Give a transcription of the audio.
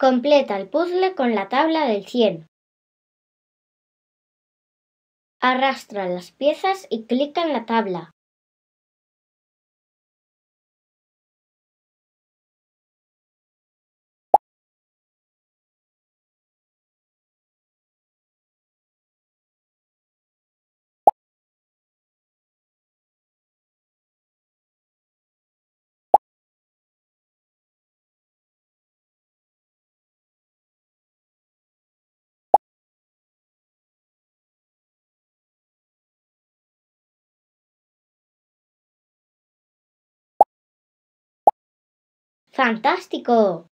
Completa el puzzle con la tabla del 100. Arrastra las piezas y clica en la tabla. ¡Fantástico!